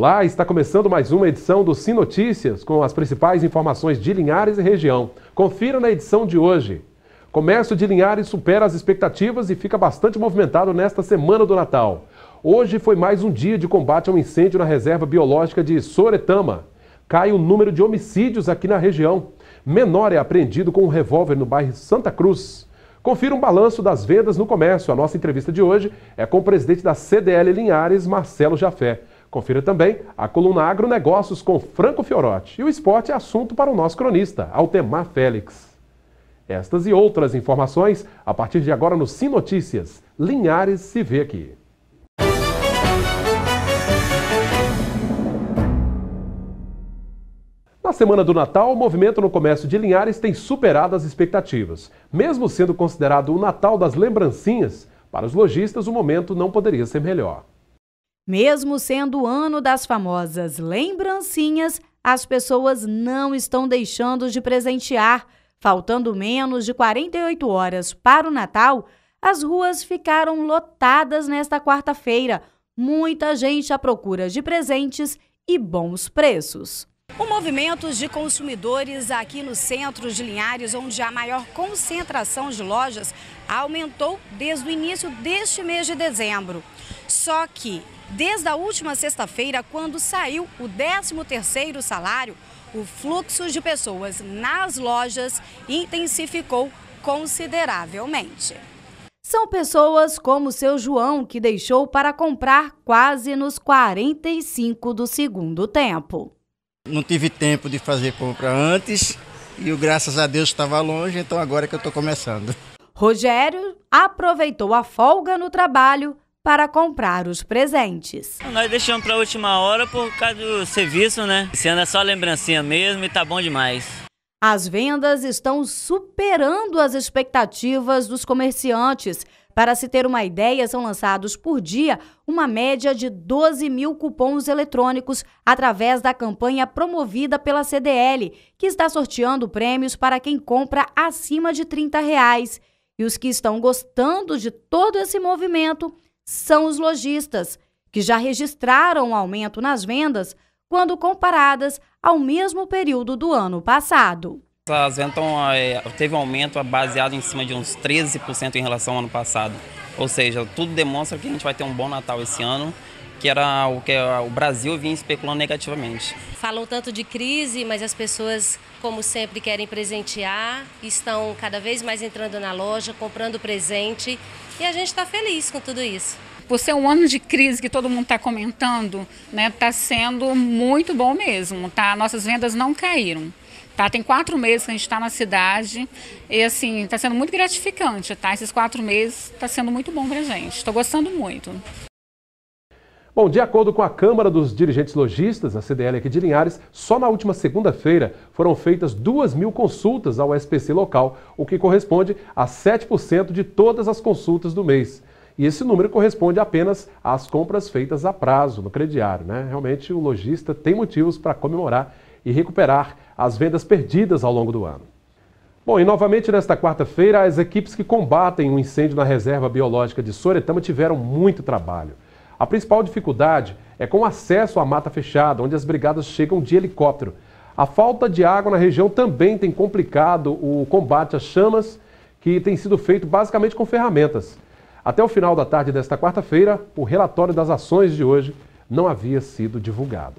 Olá, está começando mais uma edição do Sim Notícias com as principais informações de Linhares e região. Confira na edição de hoje. Comércio de Linhares supera as expectativas e fica bastante movimentado nesta semana do Natal. Hoje foi mais um dia de combate ao incêndio na reserva biológica de Soretama. Cai o número de homicídios aqui na região. Menor é apreendido com um revólver no bairro Santa Cruz. Confira um balanço das vendas no comércio. A nossa entrevista de hoje é com o presidente da CDL Linhares, Marcelo Jafé. Confira também a coluna Agronegócios com Franco Fiorotti. E o esporte é assunto para o nosso cronista, Altemar Félix. Estas e outras informações a partir de agora no Sim Notícias. Linhares se vê aqui. Na semana do Natal, o movimento no comércio de Linhares tem superado as expectativas. Mesmo sendo considerado o Natal das lembrancinhas, para os lojistas o momento não poderia ser melhor. Mesmo sendo o ano das famosas lembrancinhas, as pessoas não estão deixando de presentear. Faltando menos de 48 horas para o Natal, as ruas ficaram lotadas nesta quarta-feira. Muita gente à procura de presentes e bons preços. O movimento de consumidores aqui no centro de Linhares, onde há maior concentração de lojas, aumentou desde o início deste mês de dezembro. Só que Desde a última sexta-feira, quando saiu o 13º salário, o fluxo de pessoas nas lojas intensificou consideravelmente. São pessoas como seu João, que deixou para comprar quase nos 45 do segundo tempo. Não tive tempo de fazer compra antes e o graças a Deus estava longe, então agora é que eu estou começando. Rogério aproveitou a folga no trabalho para comprar os presentes. Nós deixamos para a última hora por causa do serviço, né? Esse ano é só lembrancinha mesmo e tá bom demais. As vendas estão superando as expectativas dos comerciantes. Para se ter uma ideia, são lançados por dia uma média de 12 mil cupons eletrônicos através da campanha promovida pela CDL, que está sorteando prêmios para quem compra acima de R$ 30 reais. E os que estão gostando de todo esse movimento são os lojistas, que já registraram um aumento nas vendas quando comparadas ao mesmo período do ano passado. As vendas é, teve um aumento baseado em cima de uns 13% em relação ao ano passado. Ou seja, tudo demonstra que a gente vai ter um bom Natal esse ano que era o que o Brasil vinha especulando negativamente. Falam tanto de crise, mas as pessoas, como sempre, querem presentear, estão cada vez mais entrando na loja, comprando presente e a gente está feliz com tudo isso. Por ser um ano de crise que todo mundo está comentando, né, está sendo muito bom mesmo, tá? Nossas vendas não caíram. Tá, tem quatro meses que a gente está na cidade e assim, está sendo muito gratificante, tá? Esses quatro meses está sendo muito bom para a gente. Estou gostando muito. Bom, de acordo com a Câmara dos Dirigentes Logistas, a CDL aqui de Linhares, só na última segunda-feira foram feitas 2 mil consultas ao SPC local, o que corresponde a 7% de todas as consultas do mês. E esse número corresponde apenas às compras feitas a prazo no crediário. Né? Realmente o lojista tem motivos para comemorar e recuperar as vendas perdidas ao longo do ano. Bom, e novamente nesta quarta-feira, as equipes que combatem o incêndio na reserva biológica de Soretama tiveram muito trabalho. A principal dificuldade é com acesso à mata fechada, onde as brigadas chegam de helicóptero. A falta de água na região também tem complicado o combate às chamas, que tem sido feito basicamente com ferramentas. Até o final da tarde desta quarta-feira, o relatório das ações de hoje não havia sido divulgado.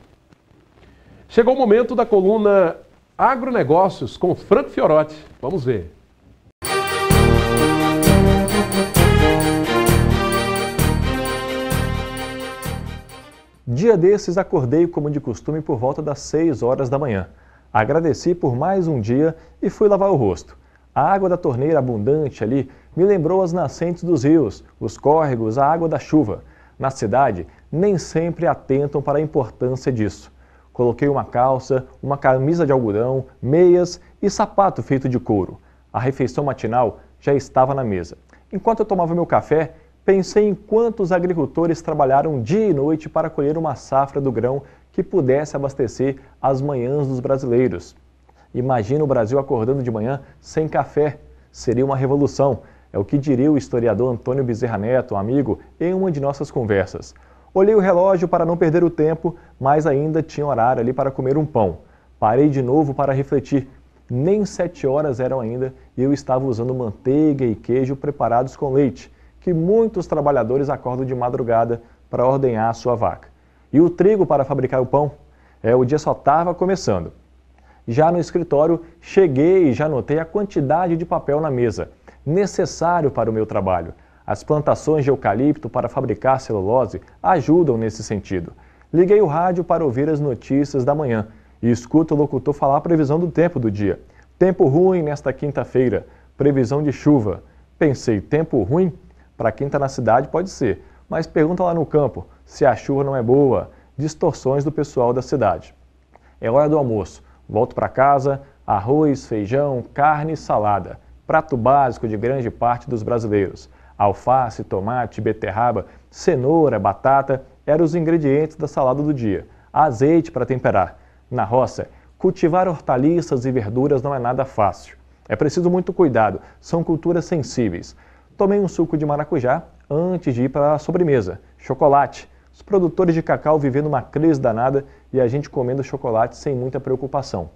Chegou o momento da coluna Agronegócios com Franco Fiorotti. Vamos ver. Dia desses acordei como de costume por volta das 6 horas da manhã. Agradeci por mais um dia e fui lavar o rosto. A água da torneira abundante ali me lembrou as nascentes dos rios, os córregos, a água da chuva. Na cidade, nem sempre atentam para a importância disso. Coloquei uma calça, uma camisa de algodão, meias e sapato feito de couro. A refeição matinal já estava na mesa. Enquanto eu tomava meu café, pensei em quantos agricultores trabalharam dia e noite para colher uma safra do grão que pudesse abastecer as manhãs dos brasileiros. Imagina o Brasil acordando de manhã sem café. Seria uma revolução. É o que diria o historiador Antônio Bezerra Neto, amigo, em uma de nossas conversas. Olhei o relógio para não perder o tempo, mas ainda tinha horário ali para comer um pão. Parei de novo para refletir. Nem sete horas eram ainda e eu estava usando manteiga e queijo preparados com leite que muitos trabalhadores acordam de madrugada para ordenhar a sua vaca. E o trigo para fabricar o pão? É, o dia só estava começando. Já no escritório, cheguei e já notei a quantidade de papel na mesa, necessário para o meu trabalho. As plantações de eucalipto para fabricar celulose ajudam nesse sentido. Liguei o rádio para ouvir as notícias da manhã e escuto o locutor falar a previsão do tempo do dia. Tempo ruim nesta quinta-feira, previsão de chuva. Pensei, tempo ruim? Para quem está na cidade, pode ser. Mas pergunta lá no campo se a chuva não é boa, distorções do pessoal da cidade. É hora do almoço. Volto para casa, arroz, feijão, carne e salada. Prato básico de grande parte dos brasileiros. Alface, tomate, beterraba, cenoura, batata eram os ingredientes da salada do dia. Azeite para temperar. Na roça, cultivar hortaliças e verduras não é nada fácil. É preciso muito cuidado, são culturas sensíveis tomei um suco de maracujá antes de ir para a sobremesa, chocolate. Os produtores de cacau vivendo uma crise danada e a gente comendo chocolate sem muita preocupação.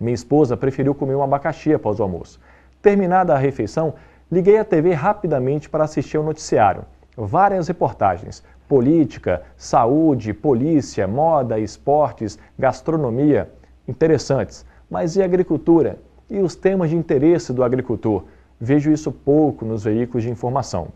Minha esposa preferiu comer um abacaxi após o almoço. Terminada a refeição, liguei a TV rapidamente para assistir o noticiário. Várias reportagens: política, saúde, polícia, moda, esportes, gastronomia. Interessantes. Mas e agricultura? E os temas de interesse do agricultor? Vejo isso pouco nos veículos de informação.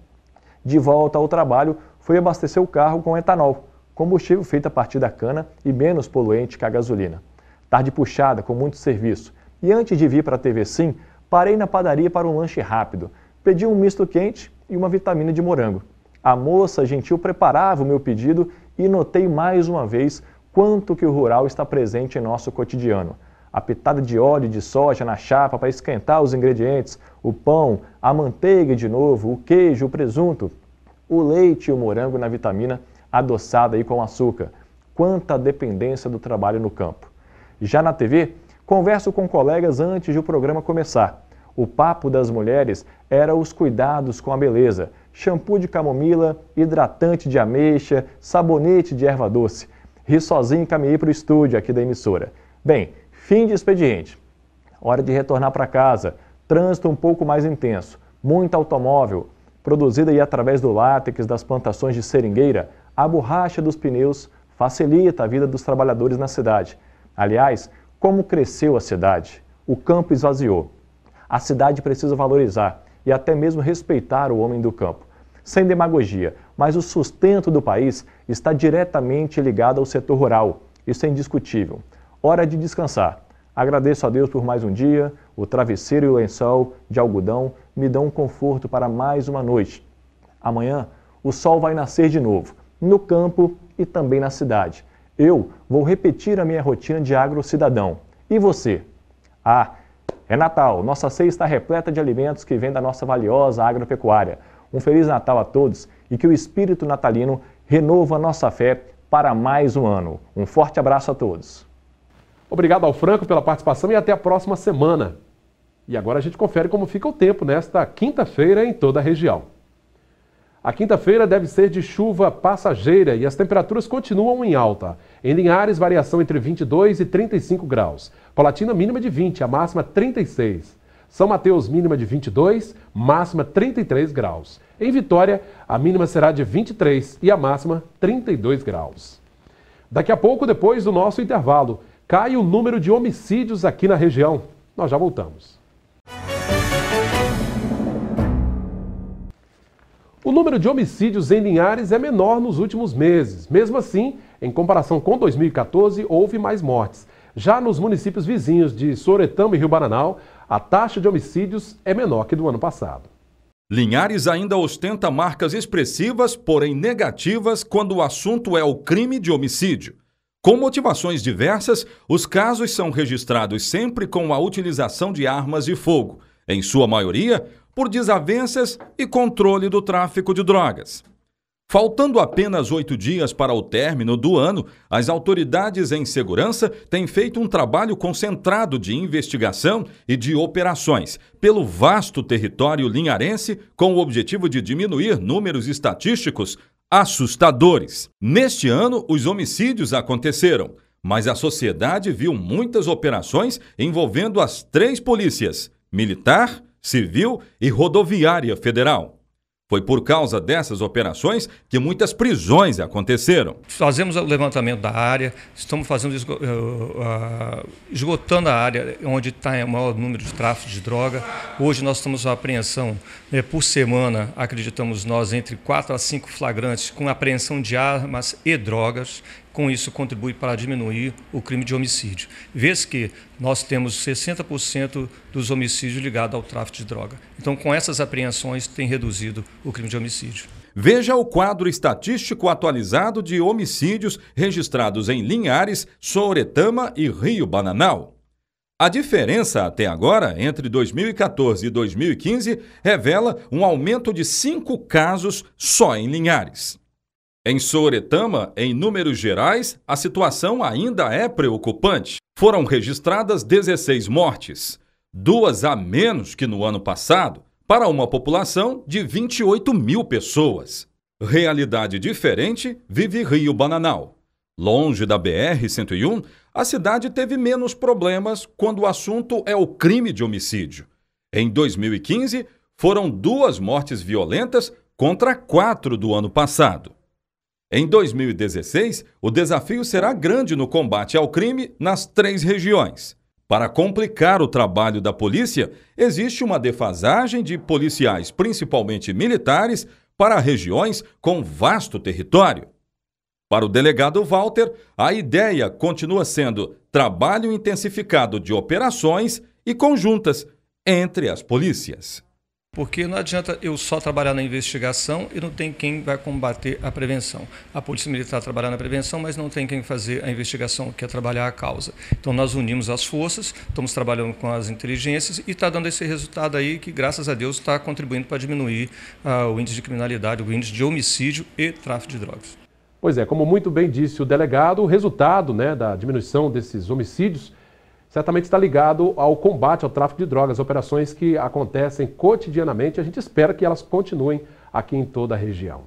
De volta ao trabalho, fui abastecer o carro com etanol, combustível feito a partir da cana e menos poluente que a gasolina. Tarde puxada, com muito serviço. E antes de vir para a TV Sim, parei na padaria para um lanche rápido. Pedi um misto quente e uma vitamina de morango. A moça gentil preparava o meu pedido e notei mais uma vez quanto que o rural está presente em nosso cotidiano a pitada de óleo de soja na chapa para esquentar os ingredientes, o pão, a manteiga de novo, o queijo, o presunto, o leite e o morango na vitamina adoçada aí com açúcar. Quanta dependência do trabalho no campo. Já na TV, converso com colegas antes de o programa começar. O papo das mulheres era os cuidados com a beleza. Shampoo de camomila, hidratante de ameixa, sabonete de erva doce. Ri sozinho e caminhei para o estúdio aqui da emissora. Bem, Fim de expediente. Hora de retornar para casa. Trânsito um pouco mais intenso. Muito automóvel. Produzida aí através do látex das plantações de seringueira, a borracha dos pneus facilita a vida dos trabalhadores na cidade. Aliás, como cresceu a cidade? O campo esvaziou. A cidade precisa valorizar e até mesmo respeitar o homem do campo. Sem demagogia, mas o sustento do país está diretamente ligado ao setor rural. Isso é indiscutível. Hora de descansar. Agradeço a Deus por mais um dia, o travesseiro e o lençol de algodão me dão um conforto para mais uma noite. Amanhã o sol vai nascer de novo, no campo e também na cidade. Eu vou repetir a minha rotina de agrocidadão. E você? Ah, é Natal. Nossa ceia está repleta de alimentos que vêm da nossa valiosa agropecuária. Um Feliz Natal a todos e que o espírito natalino renova nossa fé para mais um ano. Um forte abraço a todos. Obrigado ao Franco pela participação e até a próxima semana. E agora a gente confere como fica o tempo nesta quinta-feira em toda a região. A quinta-feira deve ser de chuva passageira e as temperaturas continuam em alta. Em Linhares, variação entre 22 e 35 graus. Palatina, mínima de 20, a máxima 36. São Mateus, mínima de 22, máxima 33 graus. Em Vitória, a mínima será de 23 e a máxima 32 graus. Daqui a pouco, depois do nosso intervalo, cai o número de homicídios aqui na região. Nós já voltamos. O número de homicídios em Linhares é menor nos últimos meses. Mesmo assim, em comparação com 2014, houve mais mortes. Já nos municípios vizinhos de Soretama e Rio Bananal, a taxa de homicídios é menor que do ano passado. Linhares ainda ostenta marcas expressivas, porém negativas, quando o assunto é o crime de homicídio. Com motivações diversas, os casos são registrados sempre com a utilização de armas de fogo, em sua maioria por desavenças e controle do tráfico de drogas. Faltando apenas oito dias para o término do ano, as autoridades em segurança têm feito um trabalho concentrado de investigação e de operações pelo vasto território linharense, com o objetivo de diminuir números estatísticos assustadores. Neste ano, os homicídios aconteceram, mas a sociedade viu muitas operações envolvendo as três polícias: militar, civil e rodoviária federal. Foi por causa dessas operações que muitas prisões aconteceram. Fazemos o levantamento da área, estamos fazendo eh, esgotando a área onde está o maior número de tráfico de droga. Hoje nós estamos a apreensão né, por semana, acreditamos nós, entre quatro a cinco flagrantes com apreensão de armas e drogas com isso contribui para diminuir o crime de homicídio. Vê-se que nós temos 60% dos homicídios ligados ao tráfico de droga. Então, com essas apreensões, tem reduzido o crime de homicídio. Veja o quadro estatístico atualizado de homicídios registrados em Linhares, Souretama e Rio Bananal. A diferença até agora, entre 2014 e 2015, revela um aumento de cinco casos só em Linhares. Em Soretama, em números gerais, a situação ainda é preocupante. Foram registradas 16 mortes, duas a menos que no ano passado, para uma população de 28 mil pessoas. Realidade diferente vive Rio Bananal. Longe da BR-101, a cidade teve menos problemas quando o assunto é o crime de homicídio. Em 2015, foram duas mortes violentas contra quatro do ano passado. Em 2016, o desafio será grande no combate ao crime nas três regiões. Para complicar o trabalho da polícia, existe uma defasagem de policiais, principalmente militares, para regiões com vasto território. Para o delegado Walter, a ideia continua sendo trabalho intensificado de operações e conjuntas entre as polícias. Porque não adianta eu só trabalhar na investigação e não tem quem vai combater a prevenção. A Polícia Militar trabalha na prevenção, mas não tem quem fazer a investigação, que é trabalhar a causa. Então nós unimos as forças, estamos trabalhando com as inteligências e está dando esse resultado aí que, graças a Deus, está contribuindo para diminuir ah, o índice de criminalidade, o índice de homicídio e tráfico de drogas. Pois é, como muito bem disse o delegado, o resultado né, da diminuição desses homicídios certamente está ligado ao combate ao tráfico de drogas, operações que acontecem cotidianamente. A gente espera que elas continuem aqui em toda a região.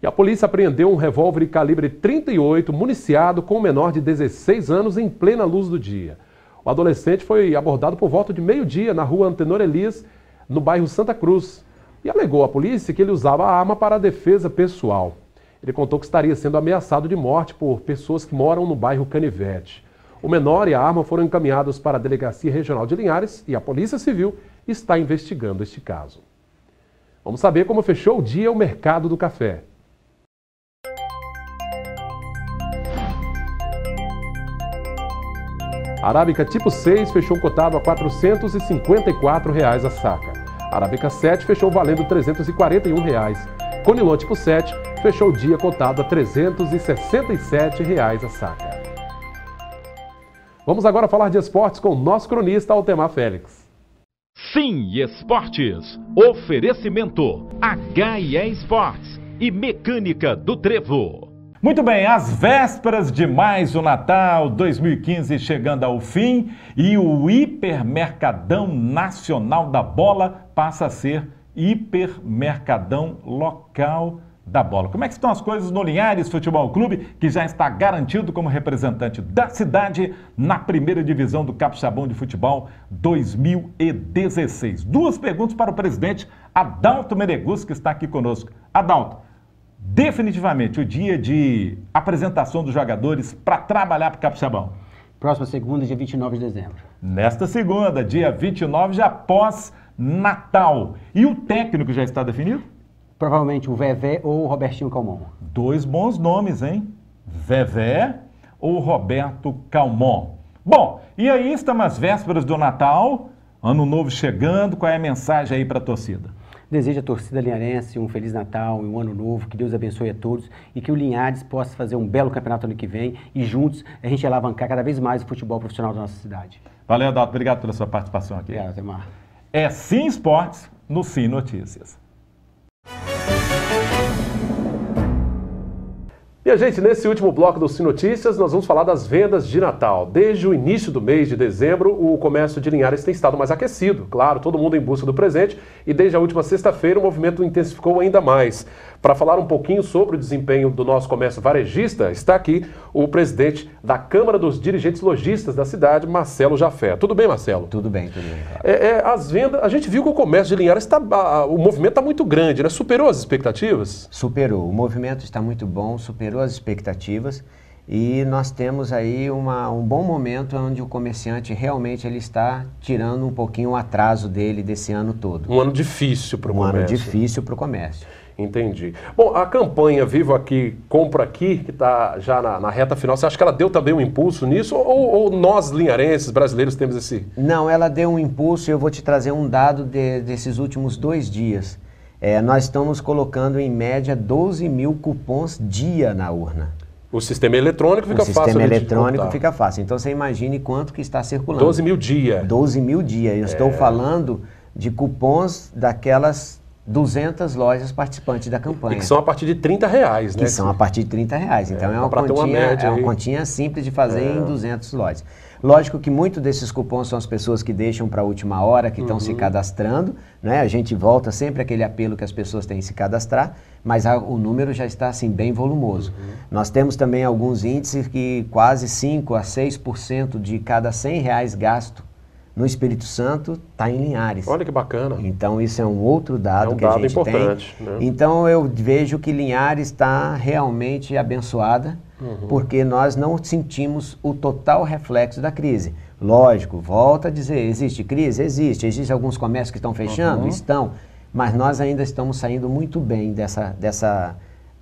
E a polícia apreendeu um revólver calibre 38 municiado com um menor de 16 anos em plena luz do dia. O adolescente foi abordado por volta de meio-dia na rua Antenor Elias, no bairro Santa Cruz, e alegou à polícia que ele usava a arma para a defesa pessoal. Ele contou que estaria sendo ameaçado de morte por pessoas que moram no bairro Canivete. O menor e a arma foram encaminhados para a Delegacia Regional de Linhares e a Polícia Civil está investigando este caso. Vamos saber como fechou o dia o mercado do café. A Arábica tipo 6 fechou cotado a R$ 454 reais a saca. A Arábica 7 fechou valendo R$ 341,00. Reais. Conilon tipo 7 fechou o dia cotado a R$ 367 reais a saca. Vamos agora falar de esportes com o nosso cronista Altemar Félix. Sim Esportes. Oferecimento HIE Esportes e Mecânica do Trevo. Muito bem, às vésperas de mais o Natal 2015 chegando ao fim e o hipermercadão nacional da bola passa a ser hipermercadão local da bola. Como é que estão as coisas no Linhares Futebol Clube, que já está garantido como representante da cidade na primeira divisão do Capixabão de Futebol 2016? Duas perguntas para o presidente Adalto Meregus que está aqui conosco. Adalto, definitivamente o dia de apresentação dos jogadores para trabalhar para o Capixabão. Próxima segunda, dia 29 de dezembro. Nesta segunda, dia 29, já após Natal. E o técnico já está definido? Provavelmente o Vevé ou o Robertinho Calmon. Dois bons nomes, hein? Vevé ou Roberto Calmon. Bom, e aí estamos às vésperas do Natal, ano novo chegando, qual é a mensagem aí para a torcida? Desejo à torcida linharense um Feliz Natal e um ano novo, que Deus abençoe a todos e que o Linhares possa fazer um belo campeonato ano que vem e juntos a gente alavancar cada vez mais o futebol profissional da nossa cidade. Valeu, Adalto. Obrigado pela sua participação aqui. Obrigado, Temar. É Sim Esportes no Sim Notícias. Minha gente, nesse último bloco do Sim Notícias, nós vamos falar das vendas de Natal. Desde o início do mês de dezembro, o comércio de Linhares tem estado mais aquecido, claro, todo mundo em busca do presente, e desde a última sexta-feira o movimento intensificou ainda mais. Para falar um pouquinho sobre o desempenho do nosso comércio varejista, está aqui o presidente da Câmara dos Dirigentes Logistas da cidade, Marcelo Jafé. Tudo bem, Marcelo? Tudo bem, tudo bem. É, é, as vendas, a gente viu que o comércio de Linhares, está, a, o movimento está muito grande, né? Superou as expectativas? Superou. O movimento está muito bom, superou as expectativas. E nós temos aí uma, um bom momento onde o comerciante realmente ele está tirando um pouquinho o atraso dele desse ano todo. Um ano difícil para o um comércio. Um ano difícil para o comércio. Entendi. Bom, a campanha Vivo Aqui, Compra Aqui, que está já na, na, reta final, você acha que ela deu também um impulso nisso? Ou, ou, nós, linharenses, brasileiros, temos esse... Não, ela deu um impulso e eu vou te trazer um dado de, desses últimos dois dias. É, nós estamos colocando, em média, 12 mil cupons dia na urna. O sistema eletrônico fica fácil. O sistema eletrônico fica fácil. Então você imagine quanto que está circulando. 12 mil dia. 12 mil dia. Eu é... estou falando de cupons daquelas 200 lojas participantes da campanha. E que são a partir de 30 reais, né? Que são a partir de 30 reais. Então é, é uma, continha, uma é uma continha simples de fazer é. em 200 lojas. Lógico que muito desses cupons são as pessoas que deixam para a última hora, que estão uhum. se cadastrando. Né? A gente volta sempre aquele apelo que as pessoas têm em se cadastrar, mas a, o número já está assim bem volumoso. Uhum. Nós temos também alguns índices que quase 5 a 6% de cada 100 reais gasto no Espírito Santo está em Linhares. Olha que bacana. Então isso é um outro dado é um que dado a gente tem. Né? Então eu vejo que Linhares está realmente abençoada, uhum. porque nós não sentimos o total reflexo da crise. Lógico, volta a dizer, existe crise? Existe. Existem alguns comércios que estão fechando? Uhum. Estão. Mas nós ainda estamos saindo muito bem dessa, dessa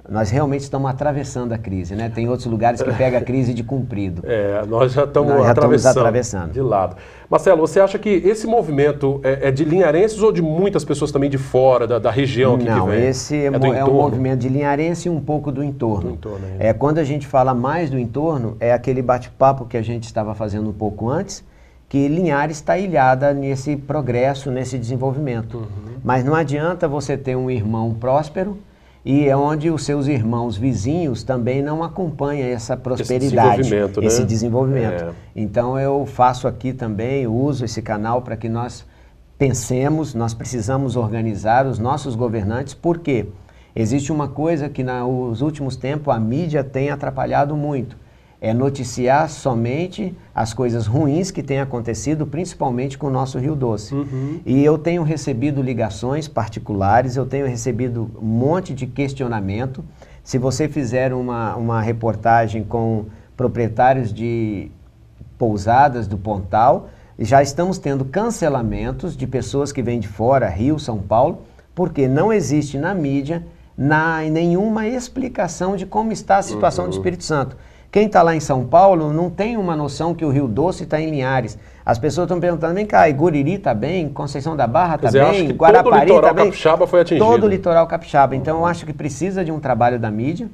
nós realmente estamos atravessando a crise, né? Tem outros lugares que pega a crise de cumprido. É, nós já estamos, nós já atravessando, estamos atravessando. De lado. Marcelo, você acha que esse movimento é, é de linharenses ou de muitas pessoas também de fora, da, da região que, Não, que vem? esse é, é, é um movimento de linharense e um pouco do entorno. Do entorno é. é, quando a gente fala mais do entorno, é aquele bate-papo que a gente estava fazendo um pouco antes, que Linhares está ilhada nesse progresso, nesse desenvolvimento. Uhum. Mas não adianta você ter um irmão próspero e é onde os seus irmãos vizinhos também não acompanham essa prosperidade, esse desenvolvimento. Né? desenvolvimento. É. Então eu faço aqui também, uso esse canal para que nós pensemos, nós precisamos organizar os nossos governantes, Porque Existe uma coisa que nos últimos tempos a mídia tem atrapalhado muito, é noticiar somente as coisas ruins que têm acontecido, principalmente com o nosso Rio Doce. Uhum. E eu tenho recebido ligações particulares, eu tenho recebido um monte de questionamento. Se você fizer uma, uma reportagem com proprietários de pousadas do Pontal, já estamos tendo cancelamentos de pessoas que vêm de fora, Rio, São Paulo, porque não existe na mídia na, nenhuma explicação de como está a situação uhum. do Espírito Santo. Quem está lá em São Paulo não tem uma noção que o Rio Doce está em Linhares. As pessoas estão perguntando, vem cá, Guriri está bem, Conceição da Barra está é, bem, Guarapari está bem. Todo o litoral capixaba foi atingido. Todo o litoral capixaba. Então eu acho que precisa de um trabalho da mídia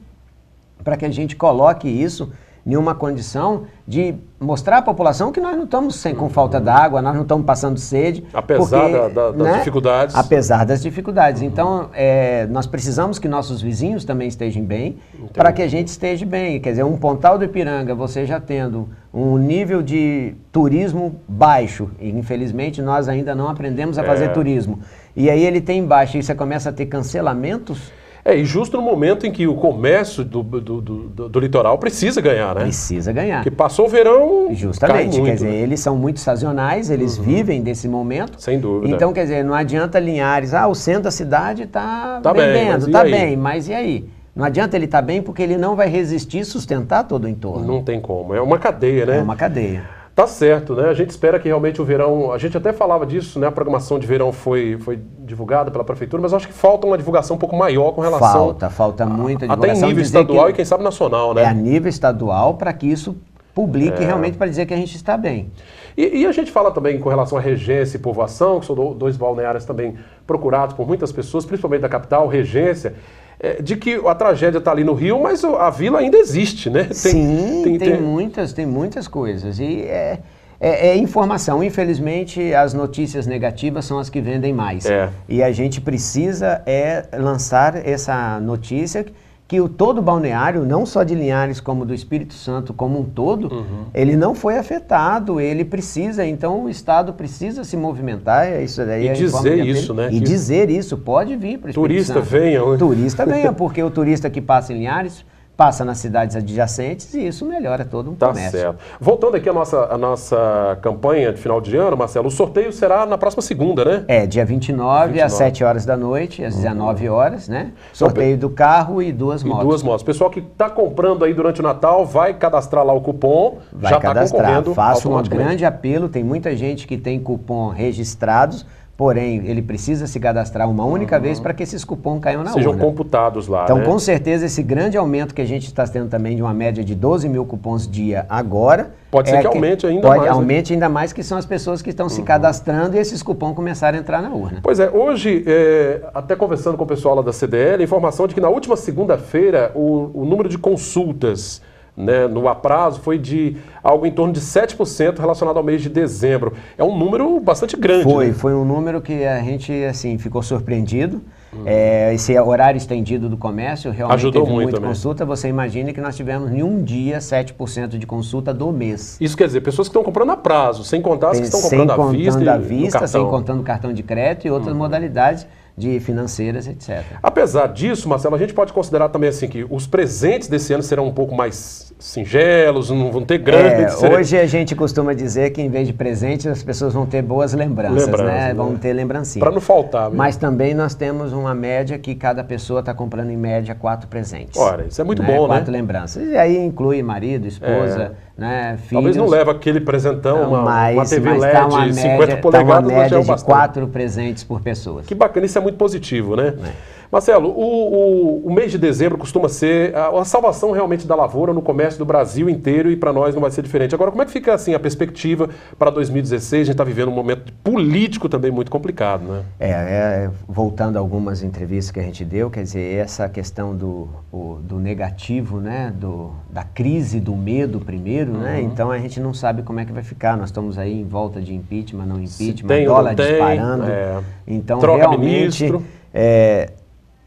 para que a gente coloque isso nenhuma condição de mostrar à população que nós não estamos sem, com falta d'água, nós não estamos passando sede. Apesar porque, da, da, das né? dificuldades. Apesar das dificuldades. Então, é, nós precisamos que nossos vizinhos também estejam bem, para que a gente esteja bem. Quer dizer, um Pontal do Ipiranga, você já tendo um nível de turismo baixo, e infelizmente nós ainda não aprendemos a fazer é. turismo. E aí ele tem baixo, e você começa a ter cancelamentos é, e justo no momento em que o comércio do, do, do, do litoral precisa ganhar, né? Precisa ganhar. Que passou o verão. Justamente, muito, quer né? dizer, né? eles são muito sazonais, eles uhum. vivem desse momento. Sem dúvida. Então, quer dizer, não adianta Linhares, ah, o centro da cidade está tá vendendo, tá está bem, mas e aí? Não adianta ele estar tá bem porque ele não vai resistir e sustentar todo o entorno. Não tem como, é uma cadeia, né? É uma cadeia. Tá certo, né? A gente espera que realmente o verão. A gente até falava disso, né? A programação de verão foi, foi divulgada pela prefeitura, mas acho que falta uma divulgação um pouco maior com relação. Falta, falta muita divulgação. Até em nível estadual que, e quem sabe nacional, né? É a nível estadual para que isso publique é. realmente para dizer que a gente está bem. E, e, a gente fala também com relação à regência e povoação, que são dois balneários também procurados por muitas pessoas, principalmente da capital, regência. É, de que a tragédia está ali no Rio, mas a vila ainda existe, né? Tem, Sim, tem, tem, tem, muitas, tem muitas coisas. E é, é, é, informação. Infelizmente, as notícias negativas são as que vendem mais. É. E a gente precisa é lançar essa notícia que o todo balneário, não só de Linhares, como do Espírito Santo como um todo, uhum. ele não foi afetado, ele precisa, então o Estado precisa se movimentar, é isso daí E é dizer isso, né? E dizer isso, pode vir para o Espírito turista Santo. Turista venha. Né? Turista venha, porque o turista que passa em Linhares passa nas cidades adjacentes e isso melhora todo o tá comércio. Certo. Voltando aqui à nossa, à nossa campanha de final de ano, Marcelo, o sorteio será na próxima segunda, né? É, dia 29, 29. às 7 horas da noite, às 19 uhum. horas, né? Sorteio do carro e duas motos. E duas motos. Pessoal que está comprando aí durante o Natal, vai cadastrar lá o cupom, vai já está Faço um grande apelo, tem muita gente que tem cupom registrados, Porém, ele precisa se cadastrar uma única uhum. vez para que esses cupons caiam na Sejam urna. Sejam computados lá. Então, né? com certeza, esse grande aumento que a gente está tendo também de uma média de 12 mil cupons dia agora. Pode é ser que, que aumente ainda pode, mais. Né? Aumente né? ainda mais, que são as pessoas que estão uhum. se cadastrando e esses cupons começarem a entrar na urna. Pois é, hoje, é, até conversando com o pessoal lá da CDL, informação de que na última segunda-feira o, o número de consultas né, no aprazo foi de algo em torno de 7% relacionado ao mês de dezembro. É um número bastante grande. Foi, né? foi um número que a gente assim ficou surpreendido. Hum. É, esse horário estendido do comércio realmente Ajudou teve muito muita consulta. Você imagina que nós tivemos em um dia 7% de consulta do mês. Isso quer dizer, pessoas que estão comprando a prazo, sem contar as Tem, que estão comprando à vista. Sem contando à vista, sem contando cartão de crédito e outras uhum. modalidades de financeiras, etc. Apesar disso, Marcelo, a gente pode considerar também assim que os presentes desse ano serão um pouco mais singelos, não vão ter grandes. É, hoje a gente costuma dizer que em vez de presentes, as pessoas vão ter boas lembranças, lembranças né? né? Vão ter lembrancinhas. Para não faltar. Mesmo. Mas também nós temos uma média que cada pessoa está comprando em média quatro presentes. Ora, isso é muito né? bom, quatro né? Quatro lembranças. E aí inclui marido, esposa. É né, filhos, Talvez não leve aquele presentão, não, uma, mas, tá uma TV tá mas LED tá uma média, 50 polegadas, tá uma média já é de quatro presentes por pessoa. Que bacana, isso é muito positivo, né? É. Marcelo, o, o, o, mês de dezembro costuma ser a, a, salvação realmente da lavoura no comércio do Brasil inteiro e para nós não vai ser diferente. Agora, como é que fica assim a perspectiva para 2016? A gente está vivendo um momento político também muito complicado, né? É, é, voltando a algumas entrevistas que a gente deu, quer dizer, essa questão do, o, do negativo, né? Do, da crise, do medo primeiro, né? uhum. né? Então a gente não sabe como é que vai ficar. Nós estamos aí em volta de impeachment, não impeachment, tem, dólar tem, disparando. É, então, realmente... Ministro. É,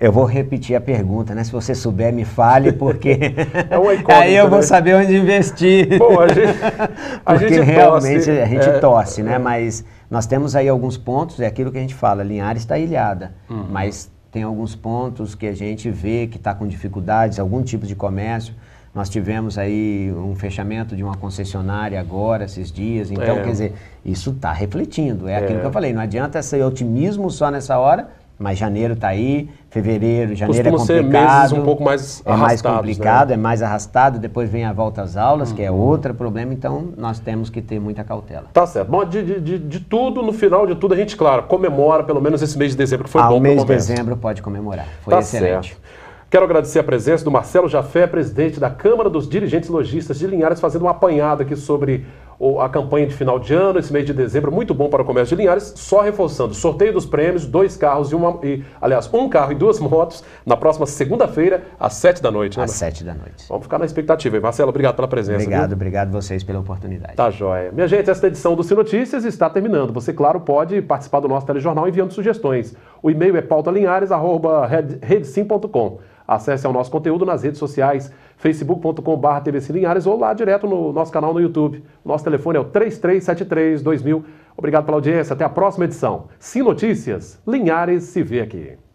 eu vou repetir a pergunta, né? Se você souber, me fale, porque é aí eu vou né? saber onde investir. Bom, a gente, a porque gente realmente tosse, a gente é... tosse, né? É. Mas nós temos aí alguns pontos, é aquilo que a gente fala, Linhares está ilhada, uhum. mas tem alguns pontos que a gente vê que está com dificuldades, algum tipo de comércio. Nós tivemos aí um fechamento de uma concessionária agora, esses dias. Então, é. quer dizer, isso está refletindo. É, é aquilo que eu falei. Não adianta ser otimismo só nessa hora, mas janeiro está aí, fevereiro, janeiro é Costuma é complicado. Ser meses um pouco mais É mais né? complicado, né? é mais arrastado, depois vem a volta às aulas, que é outro problema, então nós temos que ter muita cautela. Tá certo. Bom, de, de, de tudo, no final de tudo, a gente, claro, comemora pelo menos esse mês de dezembro, que foi ah, bom. O mês de dezembro pode comemorar. Foi tá excelente. Certo. Quero agradecer a presença do Marcelo Jafé, presidente da Câmara dos Dirigentes Logistas de Linhares, fazendo uma apanhado aqui sobre a campanha de final de ano, esse mês de dezembro, muito bom para o comércio de Linhares. Só reforçando, sorteio dos prêmios, dois carros e uma. E, aliás, um carro e duas motos, na próxima segunda-feira, às sete da noite, né? Às sete da noite. Vamos ficar na expectativa. Marcelo, obrigado pela presença. Obrigado, viu? obrigado vocês pela oportunidade. Tá joia. Minha gente, esta edição do Sinotícias está terminando. Você, claro, pode participar do nosso telejornal enviando sugestões. O e-mail é pautalinhares.redsim.com. Acesse ao nosso conteúdo nas redes sociais facebook.com.br TVC Linhares ou lá direto no nosso canal no YouTube. Nosso telefone é o 3373 2000. Obrigado pela audiência, até a próxima edição. Sim Notícias, Linhares se vê aqui.